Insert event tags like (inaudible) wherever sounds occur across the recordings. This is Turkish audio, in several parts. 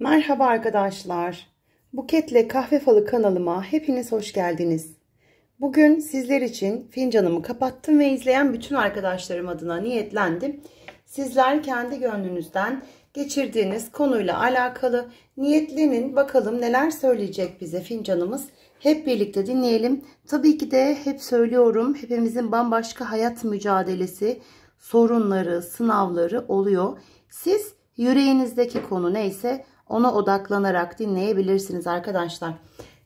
Merhaba arkadaşlar. Buketle Kahve Falı kanalıma hepiniz hoş geldiniz. Bugün sizler için fincanımı kapattım ve izleyen bütün arkadaşlarım adına niyetlendim. Sizler kendi gönlünüzden geçirdiğiniz konuyla alakalı niyetlenin bakalım neler söyleyecek bize fincanımız. Hep birlikte dinleyelim. Tabii ki de hep söylüyorum hepimizin bambaşka hayat mücadelesi, sorunları, sınavları oluyor. Siz yüreğinizdeki konu neyse ona odaklanarak dinleyebilirsiniz arkadaşlar.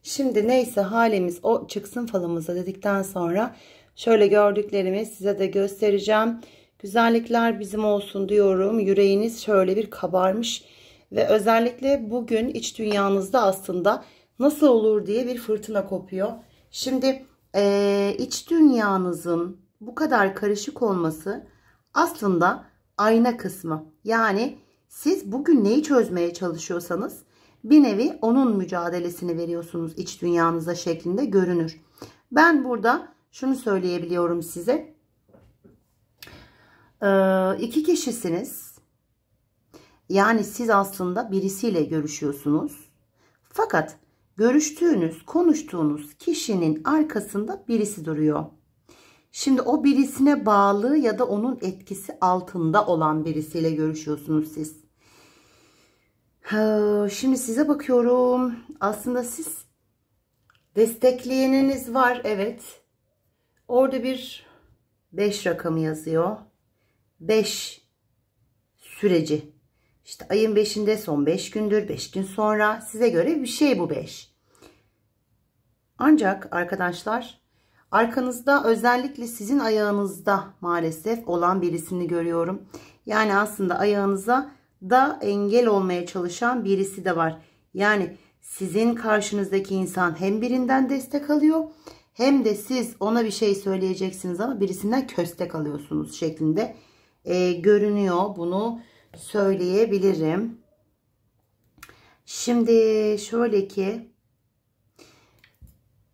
Şimdi neyse halimiz o çıksın falımıza dedikten sonra şöyle gördüklerimi size de göstereceğim. Güzellikler bizim olsun diyorum. Yüreğiniz şöyle bir kabarmış ve özellikle bugün iç dünyanızda aslında nasıl olur diye bir fırtına kopuyor. Şimdi e, iç dünyanızın bu kadar karışık olması aslında ayna kısmı. Yani siz bugün neyi çözmeye çalışıyorsanız bir nevi onun mücadelesini veriyorsunuz iç dünyanıza şeklinde görünür. Ben burada şunu söyleyebiliyorum size. Ee, iki kişisiniz. Yani siz aslında birisiyle görüşüyorsunuz. Fakat görüştüğünüz, konuştuğunuz kişinin arkasında birisi duruyor. Şimdi o birisine bağlı ya da onun etkisi altında olan birisiyle görüşüyorsunuz siz şimdi size bakıyorum. Aslında siz destekleyeniniz var. Evet. Orada bir 5 rakamı yazıyor. 5 süreci. İşte ayın 5'inde son 5 gündür. 5 gün sonra size göre bir şey bu 5. Ancak arkadaşlar arkanızda özellikle sizin ayağınızda maalesef olan birisini görüyorum. Yani aslında ayağınıza da engel olmaya çalışan birisi de var. Yani sizin karşınızdaki insan hem birinden destek alıyor hem de siz ona bir şey söyleyeceksiniz ama birisinden köstek alıyorsunuz şeklinde e, görünüyor. Bunu söyleyebilirim. Şimdi şöyle ki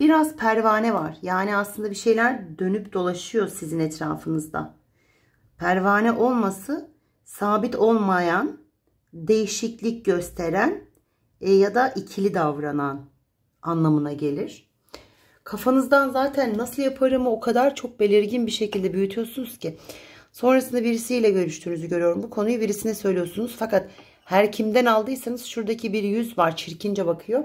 biraz pervane var. Yani aslında bir şeyler dönüp dolaşıyor sizin etrafınızda. Pervane olması sabit olmayan değişiklik gösteren e, ya da ikili davranan anlamına gelir. Kafanızdan zaten nasıl yaparımı o kadar çok belirgin bir şekilde büyütüyorsunuz ki. Sonrasında birisiyle görüştüğünüzü görüyorum. Bu konuyu birisine söylüyorsunuz. Fakat her kimden aldıysanız şuradaki bir yüz var çirkince bakıyor.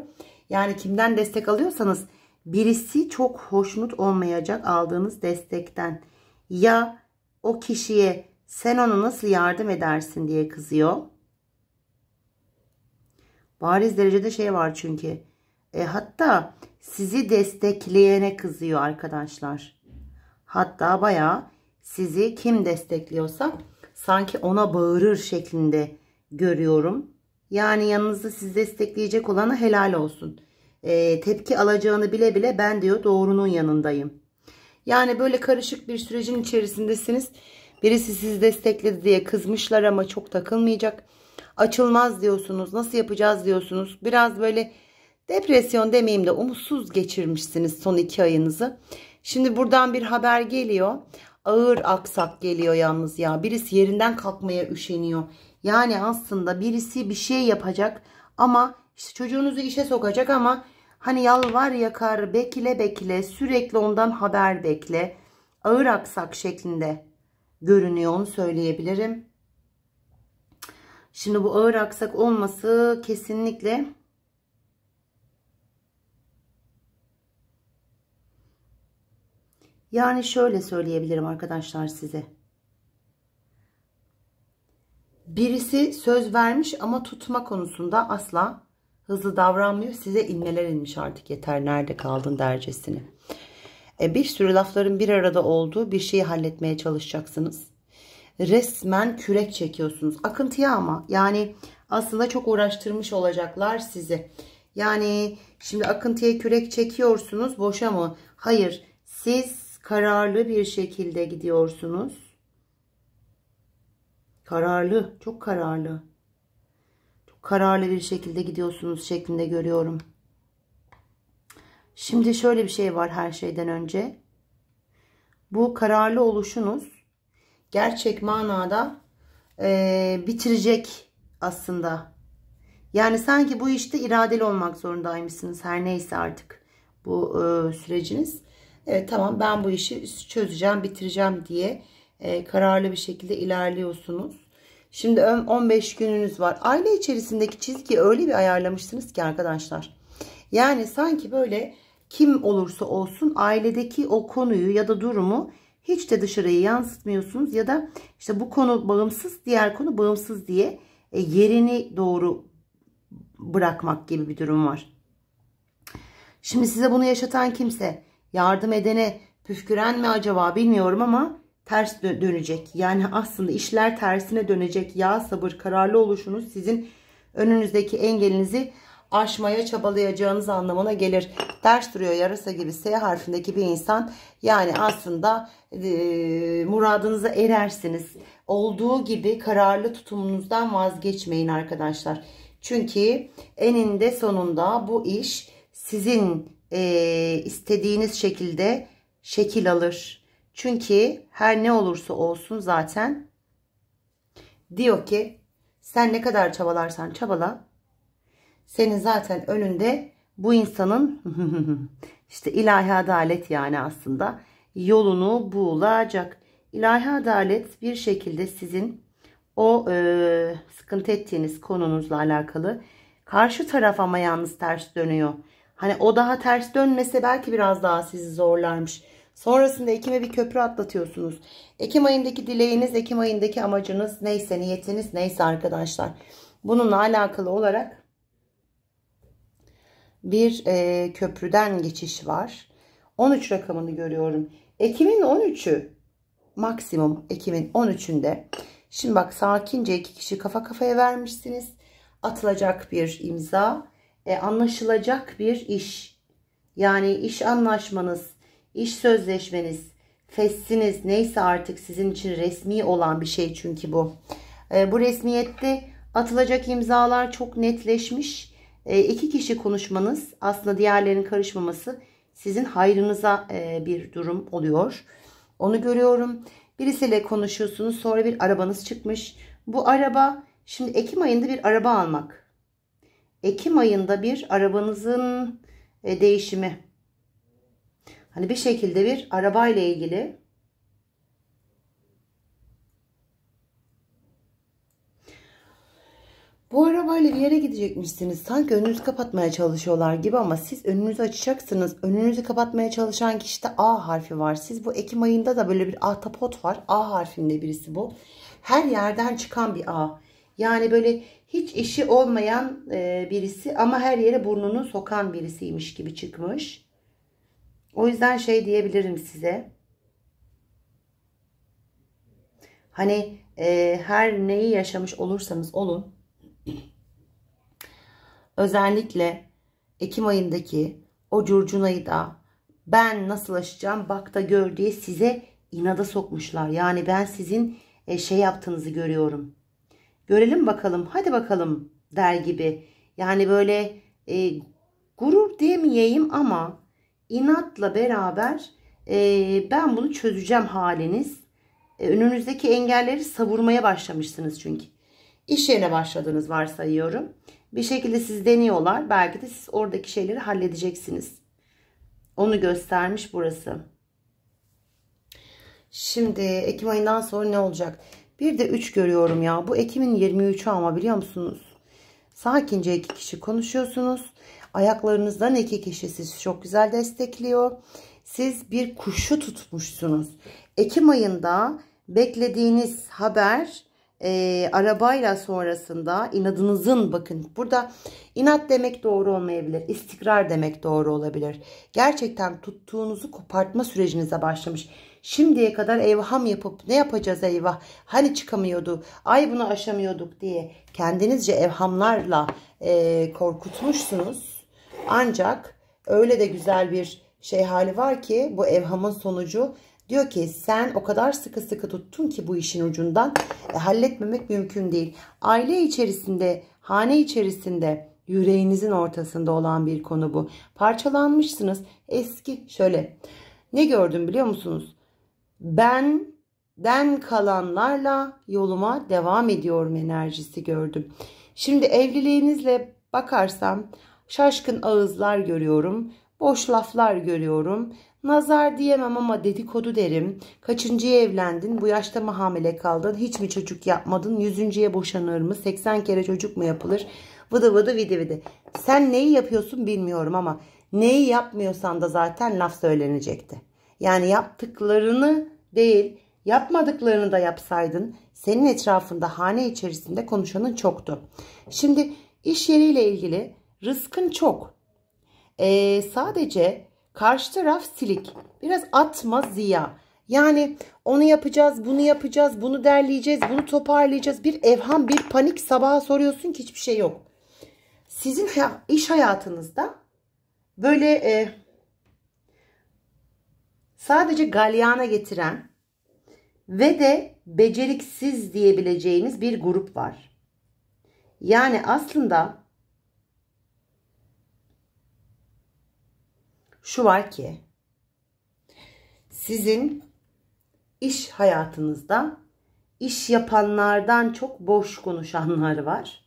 Yani kimden destek alıyorsanız birisi çok hoşnut olmayacak aldığınız destekten. Ya o kişiye sen ona nasıl yardım edersin diye kızıyor Bariz derecede şey var çünkü. E, hatta sizi destekleyene kızıyor arkadaşlar. Hatta baya sizi kim destekliyorsa sanki ona bağırır şeklinde görüyorum. Yani yanınızda sizi destekleyecek olana helal olsun. E, tepki alacağını bile bile ben diyor doğrunun yanındayım. Yani böyle karışık bir sürecin içerisindesiniz. Birisi sizi destekledi diye kızmışlar ama çok takılmayacak açılmaz diyorsunuz, nasıl yapacağız diyorsunuz. Biraz böyle depresyon demeyeyim de umutsuz geçirmişsiniz son iki ayınızı. Şimdi buradan bir haber geliyor. Ağır aksak geliyor yalnız ya. Birisi yerinden kalkmaya üşeniyor. Yani aslında birisi bir şey yapacak ama işte çocuğunuzu işe sokacak ama hani yalvar yakar bekle bekle sürekli ondan haber bekle. Ağır aksak şeklinde görünüyor onu söyleyebilirim. Şimdi bu ağır aksak olması kesinlikle Yani şöyle söyleyebilirim arkadaşlar size. Birisi söz vermiş ama tutma konusunda asla hızlı davranmıyor. Size inmeler inmiş artık yeter nerede kaldın dercesini. E, bir sürü lafların bir arada olduğu bir şeyi halletmeye çalışacaksınız resmen kürek çekiyorsunuz. Akıntıya ama yani aslında çok uğraştırmış olacaklar sizi. Yani şimdi akıntıya kürek çekiyorsunuz boşa mı? Hayır siz kararlı bir şekilde gidiyorsunuz. Kararlı çok kararlı. Çok kararlı bir şekilde gidiyorsunuz şeklinde görüyorum. Şimdi şöyle bir şey var her şeyden önce. Bu kararlı oluşunuz gerçek manada e, bitirecek aslında. Yani sanki bu işte iradeli olmak zorundaymışsınız her neyse artık bu e, süreciniz. Evet tamam ben bu işi çözeceğim bitireceğim diye e, kararlı bir şekilde ilerliyorsunuz. Şimdi 15 gününüz var. Aile içerisindeki çizgi öyle bir ayarlamışsınız ki arkadaşlar. Yani sanki böyle kim olursa olsun ailedeki o konuyu ya da durumu hiç de dışarıya yansıtmıyorsunuz ya da işte bu konu bağımsız diğer konu bağımsız diye e, yerini doğru bırakmak gibi bir durum var. Şimdi size bunu yaşatan kimse yardım edene püfküren mi acaba bilmiyorum ama ters dönecek. Yani aslında işler tersine dönecek. Ya sabır kararlı oluşunuz sizin önünüzdeki engelinizi aşmaya çabalayacağınız anlamına gelir. Ters duruyor yarasa gibi S harfindeki bir insan. Yani aslında e, muradınıza erersiniz. Olduğu gibi kararlı tutumunuzdan vazgeçmeyin arkadaşlar. Çünkü eninde sonunda bu iş sizin e, istediğiniz şekilde şekil alır. Çünkü her ne olursa olsun zaten diyor ki sen ne kadar çabalarsan çabala senin zaten önünde bu insanın (laughs) işte ilahi adalet yani aslında yolunu bulacak. İlahi adalet bir şekilde sizin o e, sıkıntı ettiğiniz konunuzla alakalı. Karşı taraf ama yalnız ters dönüyor. Hani o daha ters dönmese belki biraz daha sizi zorlarmış. Sonrasında Ekim'e bir köprü atlatıyorsunuz. Ekim ayındaki dileğiniz, Ekim ayındaki amacınız neyse, niyetiniz neyse arkadaşlar. Bununla alakalı olarak bir e, köprüden geçiş var. 13 rakamını görüyorum. Ekim'in 13'ü maksimum Ekim'in 13'ünde. Şimdi bak sakince iki kişi kafa kafaya vermişsiniz. Atılacak bir imza, e, anlaşılacak bir iş. Yani iş anlaşmanız, iş sözleşmeniz, fesiniz neyse artık sizin için resmi olan bir şey çünkü bu. E, bu resmiyette atılacak imzalar çok netleşmiş ee, iki kişi konuşmanız aslında diğerlerin karışmaması sizin hayrınıza e, bir durum oluyor. Onu görüyorum. Birisiyle konuşuyorsunuz sonra bir arabanız çıkmış. Bu araba şimdi Ekim ayında bir araba almak. Ekim ayında bir arabanızın e, değişimi. Hani bir şekilde bir arabayla ilgili Bu arabayla bir yere gidecekmişsiniz. Sanki önünüzü kapatmaya çalışıyorlar gibi ama siz önünüzü açacaksınız. Önünüzü kapatmaya çalışan kişide A harfi var. Siz bu Ekim ayında da böyle bir ahtapot var. A harfinde birisi bu. Her yerden çıkan bir A. Yani böyle hiç işi olmayan e, birisi ama her yere burnunu sokan birisiymiş gibi çıkmış. O yüzden şey diyebilirim size. Hani e, her neyi yaşamış olursanız olun Özellikle Ekim ayındaki o curcunayı da ben nasıl aşacağım bak da gör diye size inada sokmuşlar. Yani ben sizin e, şey yaptığınızı görüyorum. Görelim bakalım hadi bakalım der gibi. Yani böyle e, gurur diyemeyeyim ama inatla beraber e, ben bunu çözeceğim haliniz. E, önünüzdeki engelleri savurmaya başlamışsınız çünkü. İş yerine başladığınız varsayıyorum. Bir şekilde siz deniyorlar. Belki de siz oradaki şeyleri halledeceksiniz. Onu göstermiş burası. Şimdi Ekim ayından sonra ne olacak? Bir de 3 görüyorum ya. Bu Ekim'in 23'ü ama biliyor musunuz? Sakince iki kişi konuşuyorsunuz. Ayaklarınızdan iki kişi sizi çok güzel destekliyor. Siz bir kuşu tutmuşsunuz. Ekim ayında beklediğiniz haber e, arabayla sonrasında inadınızın bakın burada inat demek doğru olmayabilir. istikrar demek doğru olabilir. Gerçekten tuttuğunuzu kopartma sürecinize başlamış. Şimdiye kadar evham yapıp ne yapacağız eyvah hani çıkamıyordu ay bunu aşamıyorduk diye kendinizce evhamlarla e, korkutmuşsunuz. Ancak öyle de güzel bir şey hali var ki bu evhamın sonucu Diyor ki sen o kadar sıkı sıkı tuttun ki bu işin ucundan e, halletmemek mümkün değil. Aile içerisinde, hane içerisinde yüreğinizin ortasında olan bir konu bu. Parçalanmışsınız. Eski şöyle. Ne gördüm biliyor musunuz? Ben den kalanlarla yoluma devam ediyorum enerjisi gördüm. Şimdi evliliğinizle bakarsam şaşkın ağızlar görüyorum. Boş laflar görüyorum. Nazar diyemem ama dedikodu derim. Kaçıncıya evlendin? Bu yaşta mı hamile kaldın? Hiç mi çocuk yapmadın? Yüzüncüye boşanır mı? 80 kere çocuk mu yapılır? Vıdı vıdı vidi vidi. Sen neyi yapıyorsun bilmiyorum ama neyi yapmıyorsan da zaten laf söylenecekti. Yani yaptıklarını değil yapmadıklarını da yapsaydın senin etrafında hane içerisinde konuşanın çoktu. Şimdi iş yeriyle ilgili rızkın çok. Ee, sadece Karşı taraf silik. Biraz atma ziya. Yani onu yapacağız, bunu yapacağız, bunu derleyeceğiz, bunu toparlayacağız. Bir evham, bir panik sabaha soruyorsun ki hiçbir şey yok. Sizin iş hayatınızda böyle e, sadece galyana getiren ve de beceriksiz diyebileceğiniz bir grup var. Yani aslında şu var ki sizin iş hayatınızda iş yapanlardan çok boş konuşanlar var.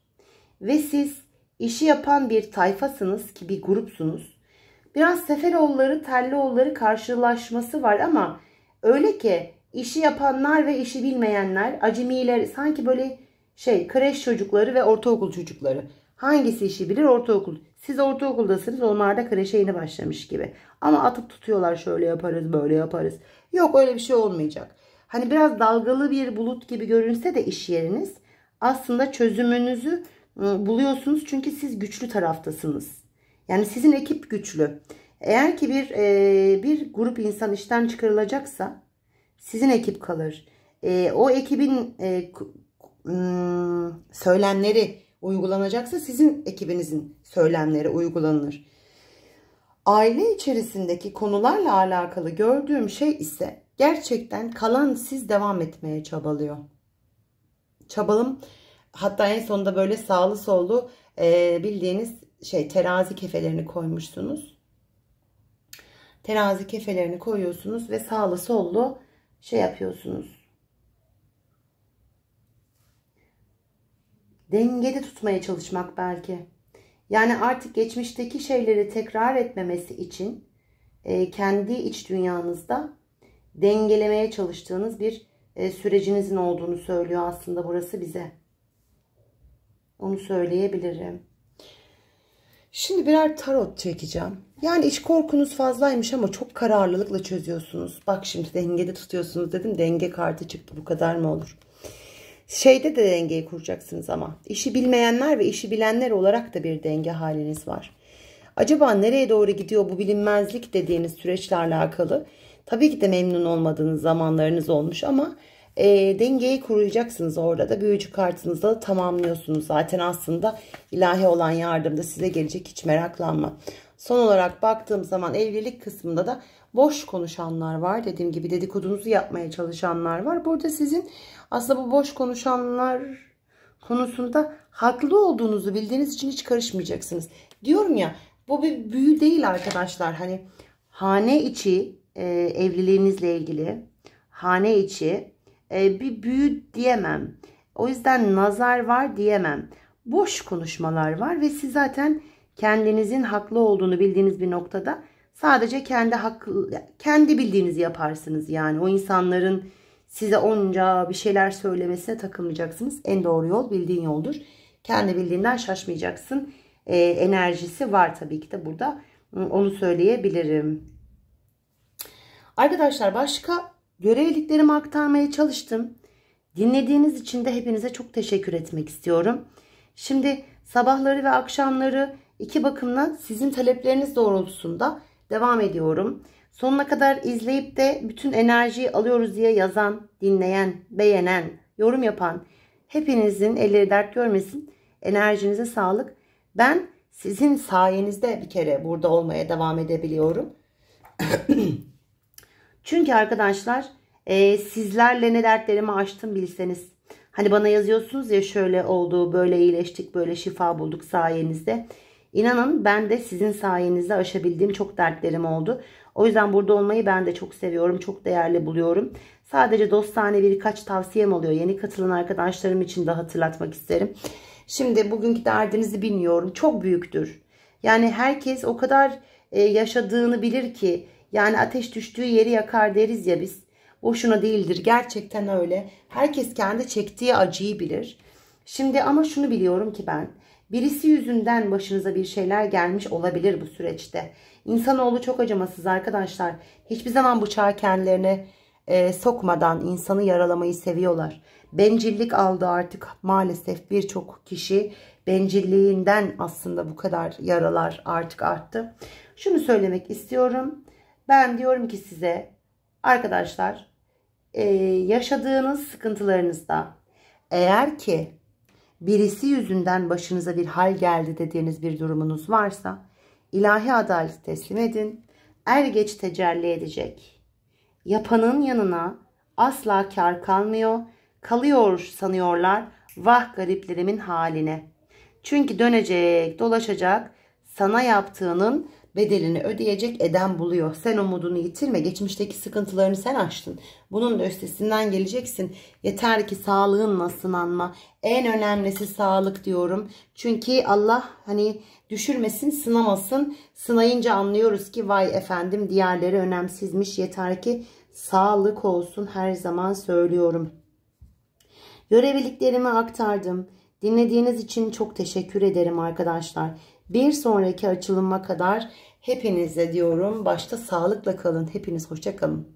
Ve siz işi yapan bir tayfasınız ki bir grupsunuz. Biraz Seferoğulları, Terlioğulları karşılaşması var ama öyle ki işi yapanlar ve işi bilmeyenler, acemiler sanki böyle şey kreş çocukları ve ortaokul çocukları. Hangisi işi bilir? Ortaokul. Siz ortaokuldasınız. Onlar da kreşe yeni başlamış gibi. Ama atıp tutuyorlar şöyle yaparız böyle yaparız. Yok öyle bir şey olmayacak. Hani biraz dalgalı bir bulut gibi görünse de iş yeriniz aslında çözümünüzü ıı, buluyorsunuz. Çünkü siz güçlü taraftasınız. Yani sizin ekip güçlü. Eğer ki bir e, bir grup insan işten çıkarılacaksa sizin ekip kalır. E, o ekibin e, söylemleri, uygulanacaksa sizin ekibinizin söylemleri uygulanır. Aile içerisindeki konularla alakalı gördüğüm şey ise gerçekten kalan siz devam etmeye çabalıyor. Çabalım hatta en sonunda böyle sağlı sollu e, bildiğiniz şey terazi kefelerini koymuşsunuz. Terazi kefelerini koyuyorsunuz ve sağlı sollu şey yapıyorsunuz dengede tutmaya çalışmak belki. Yani artık geçmişteki şeyleri tekrar etmemesi için e, kendi iç dünyanızda dengelemeye çalıştığınız bir e, sürecinizin olduğunu söylüyor aslında burası bize. Onu söyleyebilirim. Şimdi birer tarot çekeceğim. Yani iç korkunuz fazlaymış ama çok kararlılıkla çözüyorsunuz. Bak şimdi dengede tutuyorsunuz dedim. Denge kartı çıktı. Bu kadar mı olur? Şeyde de dengeyi kuracaksınız ama. işi bilmeyenler ve işi bilenler olarak da bir denge haliniz var. Acaba nereye doğru gidiyor bu bilinmezlik dediğiniz süreçlerle alakalı? Tabii ki de memnun olmadığınız zamanlarınız olmuş ama e, dengeyi kurulacaksınız orada da büyücü kartınızda da tamamlıyorsunuz. Zaten aslında ilahi olan yardım da size gelecek hiç meraklanma. Son olarak baktığım zaman evlilik kısmında da boş konuşanlar var. Dediğim gibi dedikodunuzu yapmaya çalışanlar var. Burada sizin aslında bu boş konuşanlar konusunda haklı olduğunuzu bildiğiniz için hiç karışmayacaksınız. Diyorum ya bu bir büyü değil arkadaşlar. Hani hane içi e, evliliğinizle ilgili hane içi e, bir büyü diyemem. O yüzden nazar var diyemem. Boş konuşmalar var ve siz zaten kendinizin haklı olduğunu bildiğiniz bir noktada Sadece kendi haklı, kendi bildiğinizi yaparsınız yani. O insanların size onca bir şeyler söylemesine takılmayacaksınız. En doğru yol bildiğin yoldur. Kendi bildiğinden şaşmayacaksın. E, enerjisi var tabii ki de burada. Onu söyleyebilirim. Arkadaşlar başka görevliklerimi aktarmaya çalıştım. Dinlediğiniz için de hepinize çok teşekkür etmek istiyorum. Şimdi sabahları ve akşamları iki bakımdan sizin talepleriniz doğrultusunda Devam ediyorum. Sonuna kadar izleyip de bütün enerjiyi alıyoruz diye yazan, dinleyen, beğenen, yorum yapan hepinizin elleri dert görmesin. Enerjinize sağlık. Ben sizin sayenizde bir kere burada olmaya devam edebiliyorum. (clears throat) Çünkü arkadaşlar e, sizlerle ne dertlerimi açtım bilseniz. Hani bana yazıyorsunuz ya şöyle oldu, böyle iyileştik, böyle şifa bulduk sayenizde. İnanın ben de sizin sayenizde aşabildiğim çok dertlerim oldu. O yüzden burada olmayı ben de çok seviyorum. Çok değerli buluyorum. Sadece dostane birkaç tavsiyem oluyor. Yeni katılan arkadaşlarım için de hatırlatmak isterim. Şimdi bugünkü derdinizi bilmiyorum. Çok büyüktür. Yani herkes o kadar e, yaşadığını bilir ki. Yani ateş düştüğü yeri yakar deriz ya biz. Boşuna değildir. Gerçekten öyle. Herkes kendi çektiği acıyı bilir. Şimdi ama şunu biliyorum ki ben. Birisi yüzünden başınıza bir şeyler gelmiş olabilir bu süreçte. İnsanoğlu çok acımasız arkadaşlar. Hiçbir zaman bıçağı kendilerine e, sokmadan insanı yaralamayı seviyorlar. Bencillik aldı artık maalesef birçok kişi bencilliğinden aslında bu kadar yaralar artık arttı. Şunu söylemek istiyorum. Ben diyorum ki size arkadaşlar e, yaşadığınız sıkıntılarınızda eğer ki birisi yüzünden başınıza bir hal geldi dediğiniz bir durumunuz varsa ilahi adalet teslim edin. Er geç tecelli edecek. Yapanın yanına asla kar kalmıyor. Kalıyor sanıyorlar vah gariplerimin haline. Çünkü dönecek dolaşacak sana yaptığının bedelini ödeyecek eden buluyor. Sen umudunu yitirme. Geçmişteki sıkıntılarını sen aştın. Bunun da üstesinden geleceksin. Yeter ki sağlığınla sınanma. En önemlisi sağlık diyorum. Çünkü Allah hani düşürmesin, sınamasın. Sınayınca anlıyoruz ki vay efendim diğerleri önemsizmiş. Yeter ki sağlık olsun her zaman söylüyorum. Görevliliklerimi aktardım. Dinlediğiniz için çok teşekkür ederim arkadaşlar. Bir sonraki açılıma kadar Hepinize diyorum başta sağlıkla kalın. Hepiniz hoşça kalın.